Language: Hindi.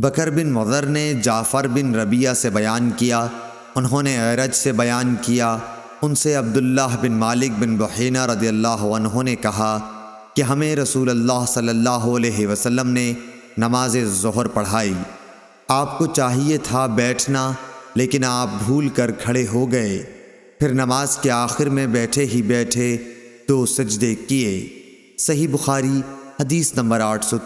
बकर बिन मदर ने जाफ़र बिन रबिया से बयान किया उन्होंने ऐरज से बयान किया उनसे अब्दुल्लाह बिन मालिक बिन बहना रदी अल्लाह ने कहा कि हमें रसूल अल्लाह सल्लल्लाहु अलैहि वसल्लम ने नमाज जहर पढ़ाई आपको चाहिए था बैठना लेकिन आप भूल कर खड़े हो गए फिर नमाज के आखिर में बैठे ही बैठे दो सजदे किए सही बुखारी हदीस नंबर आठ